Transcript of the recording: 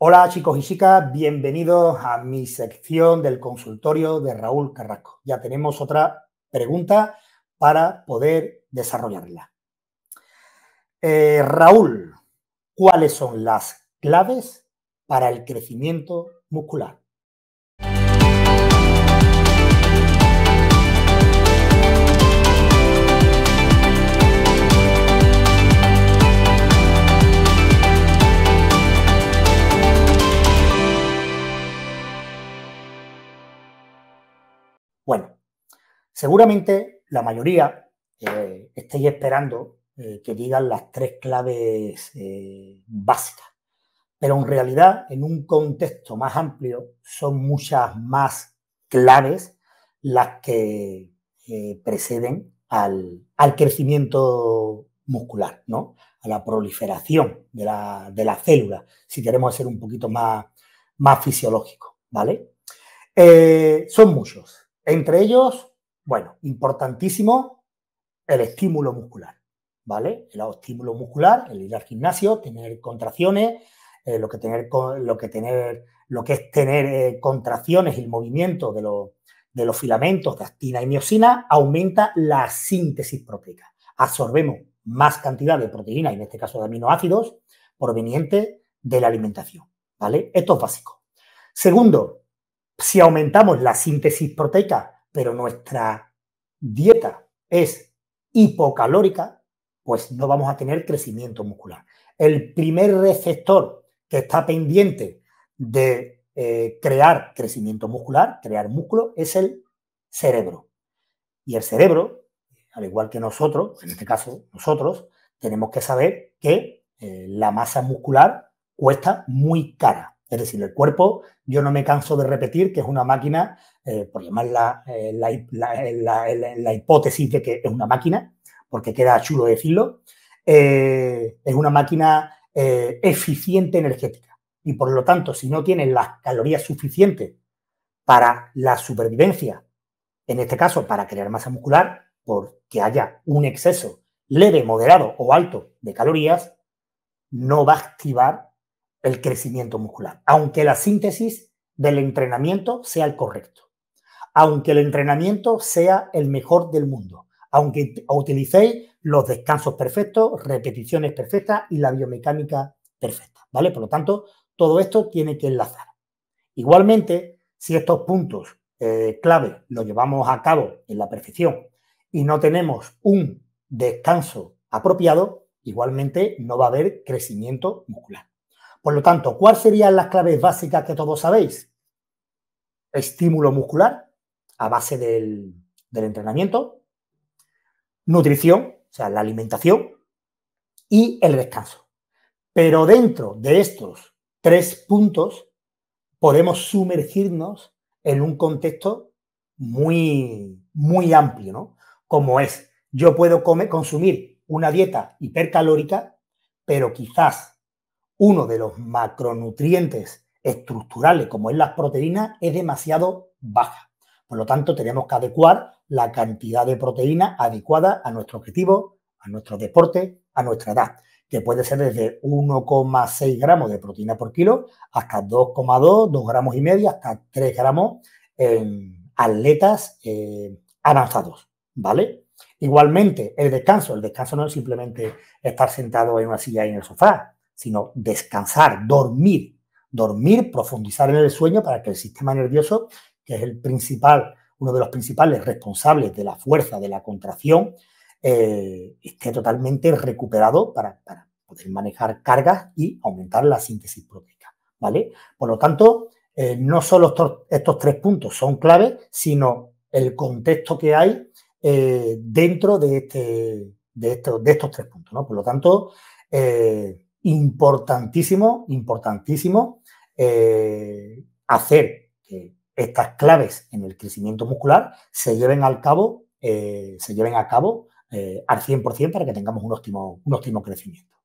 Hola chicos y chicas, bienvenidos a mi sección del consultorio de Raúl Carrasco. Ya tenemos otra pregunta para poder desarrollarla. Eh, Raúl, ¿cuáles son las claves para el crecimiento muscular? Seguramente la mayoría eh, estéis esperando eh, que digan las tres claves eh, básicas, pero en realidad en un contexto más amplio son muchas más claves las que eh, preceden al, crecimiento muscular, ¿no? a la proliferación de la, de célula, si queremos ser un poquito más, más fisiológicos. ¿vale? son muchos. Entre ellos, bueno, importantísimo el estímulo muscular, ¿vale? El estímulo muscular, el ir al gimnasio, tener contracciones, eh, lo, que tener, lo, que tener, lo que es tener eh, contracciones y el movimiento de, los filamentos de actina y miosina aumenta la síntesis proteica. Absorbemos más cantidad de proteína, en este caso de aminoácidos, provenientes de la alimentación, ¿vale? Esto es básico. Segundo, si aumentamos la síntesis proteica, pero nuestra dieta es hipocalórica, pues no vamos a tener crecimiento muscular. El primer receptor que está pendiente de eh, crear crecimiento muscular, crear músculo, es el cerebro. Y el cerebro, al igual que nosotros, en este caso nosotros, tenemos que saber que eh, la masa muscular cuesta muy cara. Es decir, el cuerpo, yo no me canso de repetir que es una máquina, eh, por llamar eh, eh, la, hipótesis de que es una máquina, porque queda chulo decirlo, es una máquina eficiente energética. Y por lo tanto, si no tienes las calorías suficientes para la supervivencia, en este caso para crear masa muscular, porque haya un exceso leve, moderado o alto de calorías, no va a activar el crecimiento muscular, aunque la síntesis del entrenamiento sea el correcto, aunque el entrenamiento sea el mejor del mundo, aunque utilicéis los descansos perfectos, repeticiones perfectas y la biomecánica perfecta, ¿vale? Por lo tanto, todo esto tiene que enlazar. Igualmente, si estos puntos eh, clave los llevamos a cabo en la perfección y no tenemos un descanso apropiado, igualmente no va a haber crecimiento muscular. Por lo tanto, ¿cuáles serían las claves básicas que todos sabéis? Estímulo muscular a base del, entrenamiento, nutrición, o sea, la alimentación y el descanso. Pero dentro de estos tres puntos podemos sumergirnos en un contexto muy, muy amplio, ¿no? Como es, yo puedo comer, consumir una dieta hipercalórica, pero quizás uno de los macronutrientes estructurales, como es las proteínas, es demasiado baja. Por lo tanto, tenemos que adecuar la cantidad de proteína adecuada a nuestro objetivo, a nuestro deporte, a nuestra edad, que puede ser desde 1,6 gramos de proteína por kilo hasta 2,2, 2 gramos y medio, hasta 3 gramos en atletas eh, avanzados, ¿vale? Igualmente, el descanso. El descanso no es simplemente estar sentado en una silla y en el sofá sino descansar, dormir, dormir, profundizar en el sueño para que el sistema nervioso, que es el principal, uno de los principales responsables de la fuerza, de la contracción, eh, esté totalmente recuperado para, poder manejar cargas y aumentar la síntesis proteica. ¿vale? Por lo tanto, eh, no solo estos, tres puntos son claves, sino el contexto que hay eh, dentro de, este, de, estos tres puntos. Por lo tanto, importantísimo, importantísimo eh, hacer que estas claves en el crecimiento muscular se lleven al cabo, eh, se lleven a cabo eh, al 100% para que tengamos un óptimo, un óptimo crecimiento.